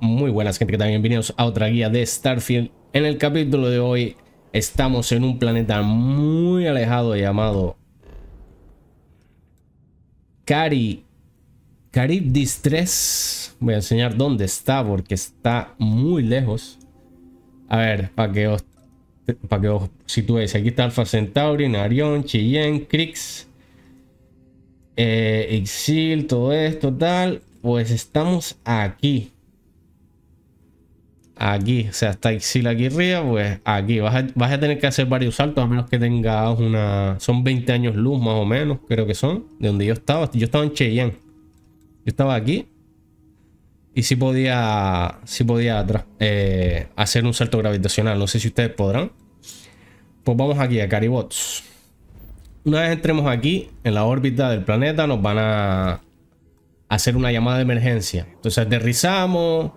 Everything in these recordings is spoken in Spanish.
Muy buenas gente, que también bienvenidos a otra guía de Starfield. En el capítulo de hoy estamos en un planeta muy alejado llamado Cari Carib Distress. Voy a enseñar dónde está porque está muy lejos. A ver, para que os para que os situéis. Aquí está Alpha Centauri, Narion, Cheyenne, Crix, Exil, eh, todo esto, tal. Pues estamos aquí aquí, o sea, está Ixil aquí arriba, pues aquí vas a, tener que hacer varios saltos, a menos que tengas una... Son 20 años luz más o menos, creo que son, de donde yo estaba. Yo estaba en Cheyenne. Yo estaba aquí. Y si podía, Si podía eh, hacer un salto gravitacional, no sé si ustedes podrán. Pues vamos aquí a Caribots. Una vez entremos aquí, en la órbita del planeta, nos van a hacer una llamada de emergencia. Entonces aterrizamos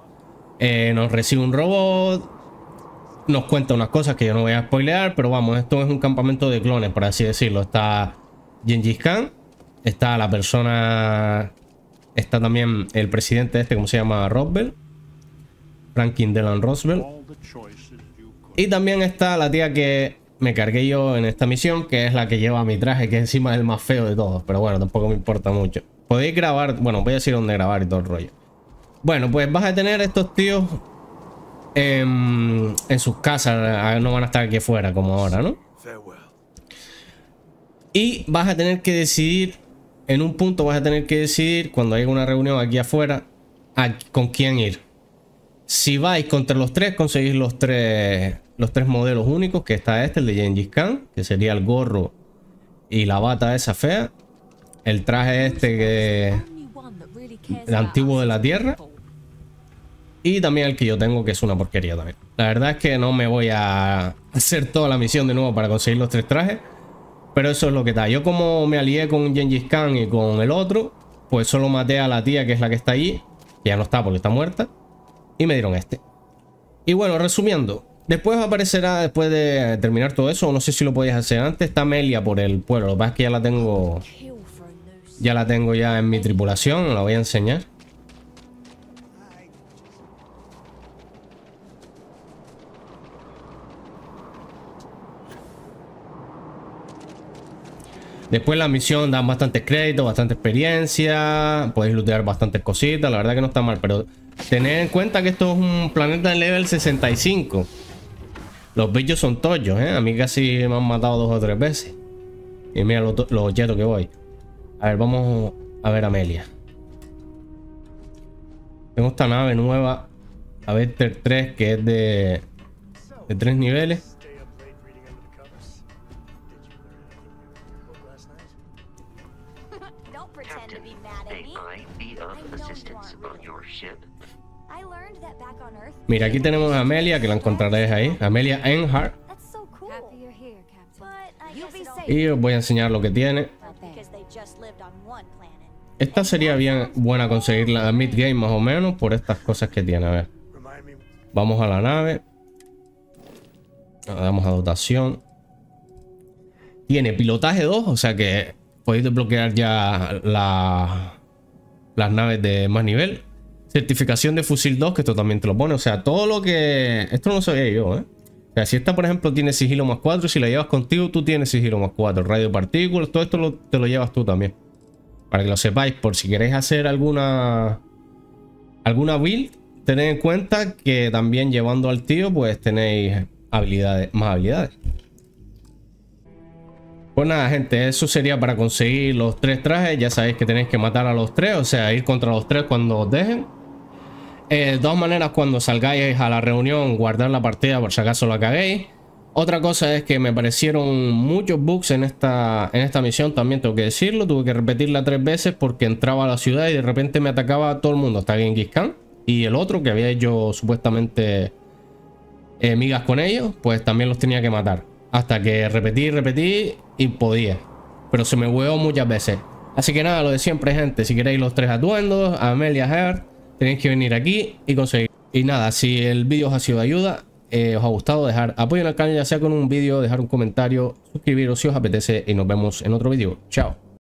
eh, nos recibe un robot, nos cuenta unas cosas que yo no voy a spoilear, pero vamos, esto es un campamento de clones, por así decirlo. Está Gengis Khan, está la persona, está también el presidente este, ¿cómo se llama? Roosevelt, Franklin Delano Roosevelt. Y también está la tía que me cargué yo en esta misión, que es la que lleva mi traje, que encima es el más feo de todos, pero bueno, tampoco me importa mucho. Podéis grabar, bueno, voy a decir dónde grabar y todo el rollo. Bueno, pues vas a tener estos tíos em, en, sus casas. Ah, no van a estar aquí afuera como ahora, ¿no? Y vas a tener que decidir, en un punto vas a tener que decidir, cuando haya una reunión aquí afuera, con quién ir. Si vais contra los tres, conseguís los tres, los tres modelos únicos, que está este, el de Gengis Khan, que sería el gorro y la bata esa fea. El traje este que... El antiguo de la tierra. Y también el que yo tengo, que es una porquería también. La verdad es que no me voy a hacer toda la misión de nuevo para conseguir los tres trajes. Pero eso es lo que está. Yo como me alié con Gengis Khan y con el otro, pues solo maté a la tía que es la que está allí. Que ya no está porque está muerta. Y me dieron este. Y bueno, resumiendo. Después aparecerá, después de terminar todo eso, no sé si lo podéis hacer antes, está Melia por el pueblo. Lo que pasa es que ya la tengo... Ya la tengo ya en mi tripulación, la voy a enseñar. Después la misión da bastante crédito, bastante experiencia, podéis lootear bastantes cositas, la verdad que no está mal, pero tened en cuenta que esto es un planeta de level 65. Los bichos son tollos, ¿eh? A mí casi me han matado dos o tres veces. Y mira los, los que voy. A ver, vamos a ver a Amelia. Tengo esta nave nueva, a ver 3 que es de, de tres niveles. Mira, aquí tenemos a Amelia, que la encontraréis ahí. Amelia Enhart Y os voy a enseñar lo que tiene. Esta sería bien buena conseguirla a mid-game más o menos por estas cosas que tiene. A ver. Vamos a la nave. damos a dotación. Tiene pilotaje 2, o sea que podéis desbloquear ya la, las naves de más nivel. Certificación de fusil 2, que esto también te lo pone. O sea, todo lo que... Esto no lo sabía yo, ¿eh? O sea, si esta, por ejemplo, tiene sigilo más 4, si la llevas contigo, tú tienes sigilo más 4. Radio partículas, todo esto te lo llevas tú también. Para que lo sepáis, por si queréis hacer alguna... Alguna build, tened en cuenta que también llevando al tío, pues tenéis habilidades, más habilidades. Pues nada, gente, eso sería para conseguir los tres trajes. Ya sabéis que tenéis que matar a los tres, o sea, ir contra los tres cuando os dejen. Eh, de dos maneras, cuando salgáis a la reunión, guardar la partida por si acaso la caguéis. Otra cosa es que me parecieron muchos bugs en esta, en esta misión, también tengo que decirlo. Tuve que repetirla tres veces porque entraba a la ciudad y de repente me atacaba a todo el mundo, hasta Genghis Khan. Y el otro, que había hecho supuestamente eh, migas con ellos, pues también los tenía que matar. Hasta que repetí, repetí y podía. Pero se me hueó muchas veces. Así que nada, lo de siempre, gente. Si queréis los tres atuendos, Amelia Heart, tenéis que venir aquí y conseguir. Y nada, si el vídeo os ha sido de ayuda, eh, os ha gustado, dejar apoyo en el canal, ya sea con un vídeo, dejar un comentario, suscribiros si os apetece y nos vemos en otro vídeo. Chao.